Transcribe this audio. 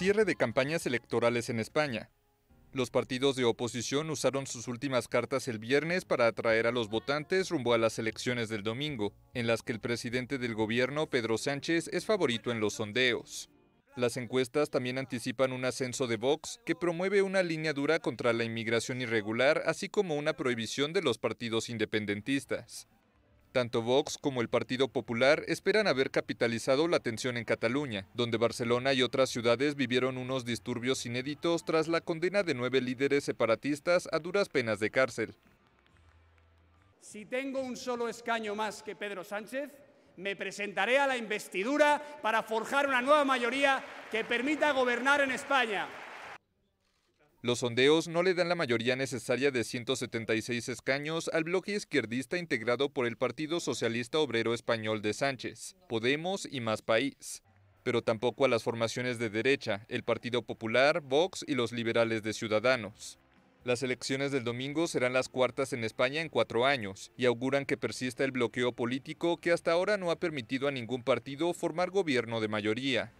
cierre de campañas electorales en España. Los partidos de oposición usaron sus últimas cartas el viernes para atraer a los votantes rumbo a las elecciones del domingo, en las que el presidente del gobierno, Pedro Sánchez, es favorito en los sondeos. Las encuestas también anticipan un ascenso de Vox que promueve una línea dura contra la inmigración irregular, así como una prohibición de los partidos independentistas. Tanto Vox como el Partido Popular esperan haber capitalizado la tensión en Cataluña, donde Barcelona y otras ciudades vivieron unos disturbios inéditos tras la condena de nueve líderes separatistas a duras penas de cárcel. Si tengo un solo escaño más que Pedro Sánchez, me presentaré a la investidura para forjar una nueva mayoría que permita gobernar en España. Los sondeos no le dan la mayoría necesaria de 176 escaños al bloque izquierdista integrado por el Partido Socialista Obrero Español de Sánchez, Podemos y Más País, pero tampoco a las formaciones de derecha, el Partido Popular, Vox y los liberales de Ciudadanos. Las elecciones del domingo serán las cuartas en España en cuatro años y auguran que persista el bloqueo político que hasta ahora no ha permitido a ningún partido formar gobierno de mayoría.